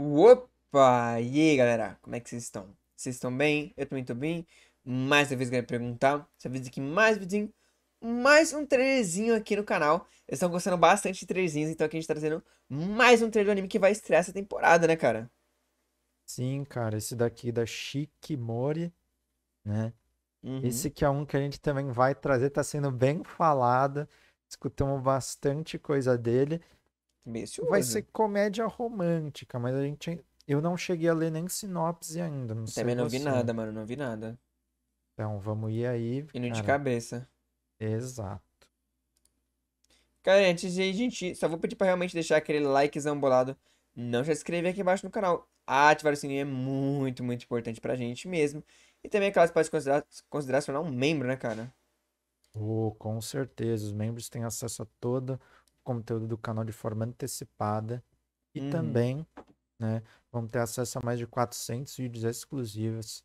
Opa! E aí, galera? Como é que vocês estão? Vocês estão bem? Eu também tô bem. Mais uma vez quero perguntar. Essa vez aqui, mais mais um trailerzinho aqui no canal. Eles estão gostando bastante de trailerzinhos, então aqui a gente tá trazendo mais um trailer do anime que vai estrear essa temporada, né, cara? Sim, cara. Esse daqui da Shikimori, né? Uhum. Esse que é um que a gente também vai trazer, tá sendo bem falado. Escutamos bastante coisa dele. Vai ser comédia romântica, mas a gente. Eu não cheguei a ler nem sinopse ainda. Não Também não vi nada, mano. Não vi nada. Então, vamos ir aí. Indo de cabeça. Exato. Cara, antes de a gente. Só vou pedir pra realmente deixar aquele likezão bolado. Não se inscrever aqui embaixo no canal. Ativar o sininho é muito, muito importante pra gente mesmo. E também, é claro, você pode considerar, considerar se tornar um membro, né, cara? Oh, com certeza. Os membros têm acesso a toda conteúdo do canal de forma antecipada e uhum. também, né, vamos ter acesso a mais de 400 vídeos exclusivos.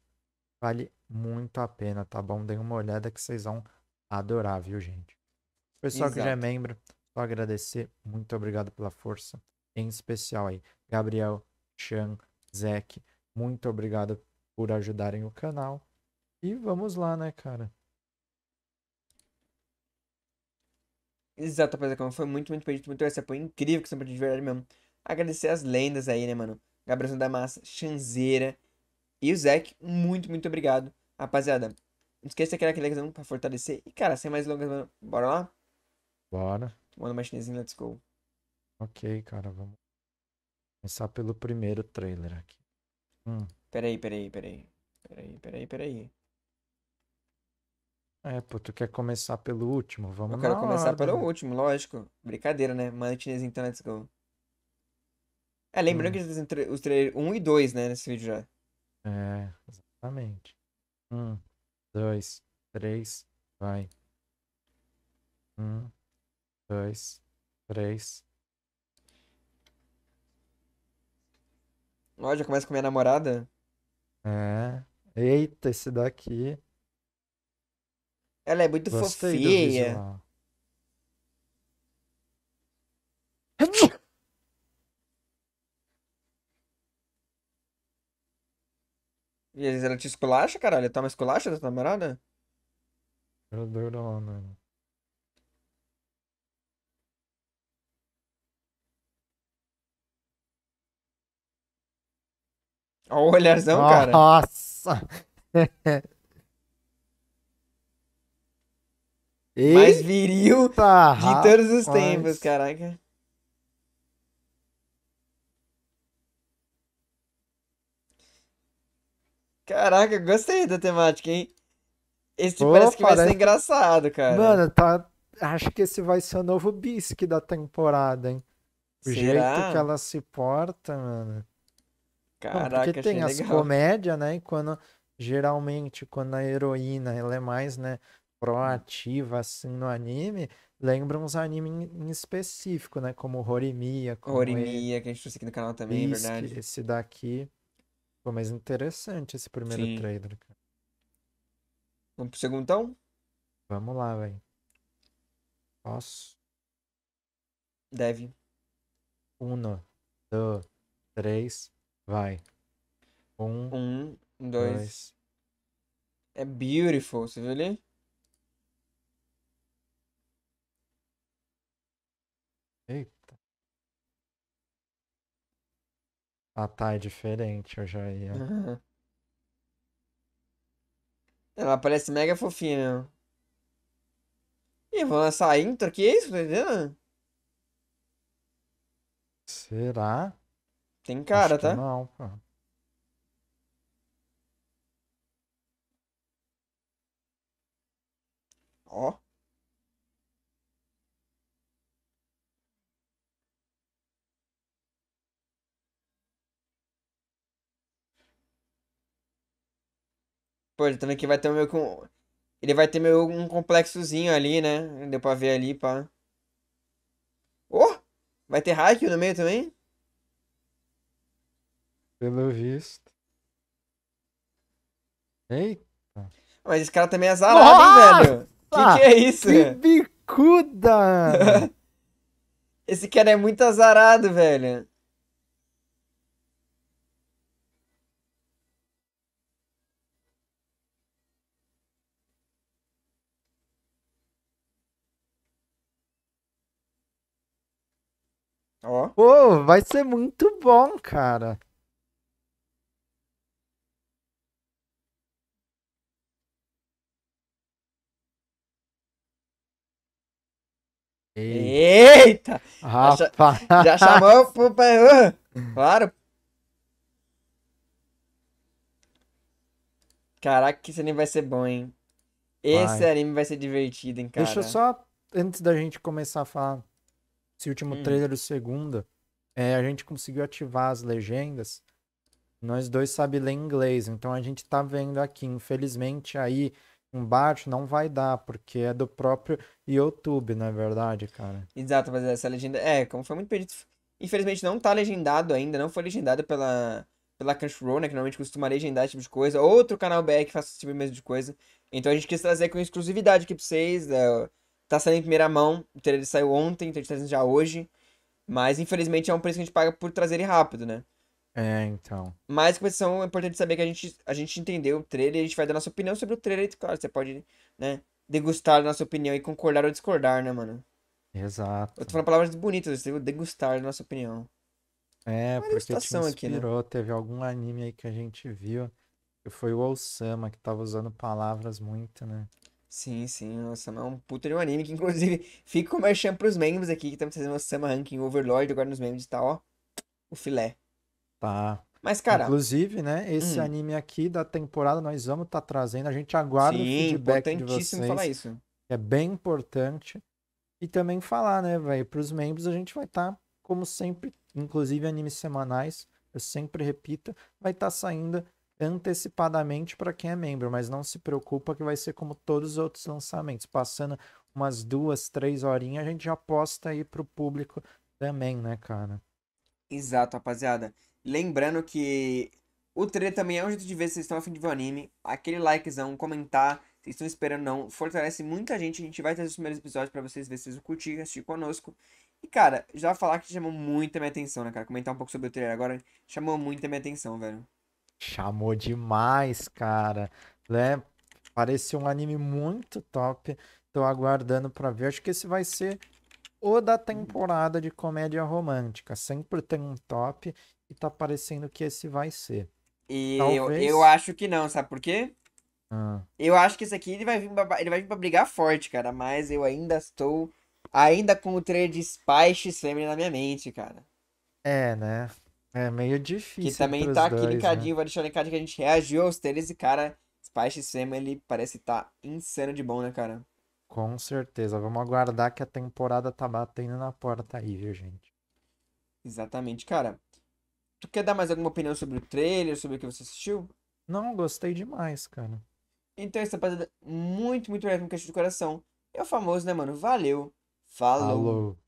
Vale muito a pena, tá bom? Deem uma olhada que vocês vão adorar, viu, gente? Pessoal Exato. que já é membro, só agradecer, muito obrigado pela força, em especial aí, Gabriel, Chan, Zeke, muito obrigado por ajudarem o canal. E vamos lá, né, cara? Exato, rapaziada, foi muito, muito pedido, muito esse apoio incrível que você pediu de verdade mesmo. Agradecer as lendas aí, né, mano? Gabrielson da Massa, Chanzeira e o Zeke, muito, muito obrigado, rapaziada. Não esqueça de aquele likezão pra fortalecer. E, cara, sem mais longas, mano, bora lá? Bora. Manda uma chinesinha, let's go. Ok, cara, vamos começar pelo primeiro trailer aqui. Hum. Peraí, peraí, peraí. Peraí, peraí, peraí. É, pô, tu quer começar pelo último? Vamos Eu quero começar ordem. pelo último, lógico. Brincadeira, né? Mantinez, então, let's go. É, lembrando hum. que os trailers 1 e 2, né, nesse vídeo já. É, exatamente. 1, 2, 3, vai. 1, 2, 3. Ó, já começa com minha namorada. É. Eita, esse daqui. Ela é muito Gostei fofinha. E eles vezes ela te esculacha, caralho? Toma tá esculacha da namorada? Eu é adoro da mano. Né? Olha o olharzão, Nossa. cara. Nossa! Eita, mais viril de todos os tempos, caraca. Caraca, gostei da temática, hein? Esse Opa, parece que vai parece... ser engraçado, cara. Mano, tá... acho que esse vai ser o novo bisque da temporada, hein? O Será? jeito que ela se porta, mano. Caraca, Bom, porque tem as comédias, né? E quando geralmente quando a heroína ela é mais, né, proativa assim no anime, lembra uns animes em específico, né? Como Horimiya. Como Horimiya, que a gente trouxe aqui no canal também, é verdade. Esse daqui. foi mais interessante esse primeiro Sim. trailer, Vamos pro segundo então? Vamos lá, velho. Posso? Deve. Uno, dois, três, vai. Um, um dois. dois. É beautiful, você viu ali? Ah, tá, é diferente, eu já ia. Ela parece mega fofinha mesmo. Né? Ih, vão lançar a intro aqui, é isso? Tá entendendo? Será? Tem cara, Acho tá? Não, pô. Ó. Pô, ele também que vai ter meio com Ele vai ter meio um complexozinho ali, né? Deu pra ver ali, pá. Oh! Vai ter Haikyuu no meio também? Pelo visto. Eita. Mas esse cara também tá é azarado, hein, velho? Que que é isso? Que bicuda! esse cara é muito azarado, velho. Ó. Pô, vai ser muito bom, cara. Eita! Rapaz. Já, já chamou pro uh! Claro. Caraca, que esse anime vai ser bom, hein? Esse vai. anime vai ser divertido, hein, cara? Deixa eu só, antes da gente começar a falar esse último uhum. trailer do segundo, é, a gente conseguiu ativar as legendas. Nós dois sabe ler inglês, então a gente tá vendo aqui. Infelizmente, aí um bate não vai dar, porque é do próprio YouTube, não é verdade, cara? Exato, mas essa legenda. É, como foi muito pedido. Infelizmente não tá legendado ainda, não foi legendado pela, pela Crunchyroll, né? Que normalmente costuma legendar esse tipo de coisa. Outro canal BR que faz esse tipo mesmo de coisa. Então a gente quis trazer com exclusividade aqui pra vocês. Né? Tá saindo em primeira mão, o trailer saiu ontem, então a gente tá já hoje. Mas infelizmente é um preço que a gente paga por trazer ele rápido, né? É, então. Mas competição é importante saber que a gente, a gente entendeu o trailer, a gente vai dar nossa opinião sobre o trailer, claro, você pode, né, degustar a nossa opinião e concordar ou discordar, né, mano? Exato. Eu tô falando palavras bonitas, você degustar a nossa opinião. É, Uma porque te inspirou, aqui, né? teve algum anime aí que a gente viu, que foi o Osama, que tava usando palavras muito, né? Sim, sim, o Osama é um puta de um anime que, inclusive, fica com para pros membros aqui, que estamos fazendo o Osama Ranking Overlord agora nos membros e tá, ó, o filé. Tá. Mas, cara... Inclusive, né, esse hum. anime aqui da temporada nós vamos estar tá trazendo, a gente aguarda sim, o feedback de vocês. falar isso. É bem importante. E também falar, né, velho, pros membros a gente vai estar, tá, como sempre, inclusive animes semanais, eu sempre repito, vai estar tá saindo antecipadamente para quem é membro, mas não se preocupa que vai ser como todos os outros lançamentos. Passando umas duas, três horinhas, a gente já posta aí pro público também, né, cara? Exato, rapaziada. Lembrando que o trailer também é um jeito de ver se vocês estão afim de ver o anime. Aquele likezão, comentar, vocês estão esperando não, fortalece muita gente. A gente vai trazer os primeiros episódios para vocês ver se vocês curtiram, assistir conosco. E, cara, já falar que chamou muita minha atenção, né, cara? Comentar um pouco sobre o trailer agora chamou muita minha atenção, velho. Chamou demais, cara. Né? Pareceu um anime muito top. Tô aguardando pra ver. Acho que esse vai ser o da temporada de comédia romântica. Sempre tem um top e tá parecendo que esse vai ser. E Talvez... eu, eu acho que não, sabe por quê? Ah. Eu acho que esse aqui ele vai, vir pra, ele vai vir pra brigar forte, cara. Mas eu ainda estou. Ainda com o trailer de Spice sempre na minha mente, cara. É, né? É meio difícil. Que também tá aqui né? linkadinho, né? vou deixar o linkadinho que a gente reagiu aos trailers e, cara, Spice Sam, ele parece estar tá insano de bom, né, cara? Com certeza. Vamos aguardar que a temporada tá batendo na porta aí, viu, gente? Exatamente, cara. Tu quer dar mais alguma opinião sobre o trailer, sobre o que você assistiu? Não, gostei demais, cara. Então, essa rapaziada, muito, muito obrigado no queixo do coração. É o famoso, né, mano? Valeu. Falou. Falou.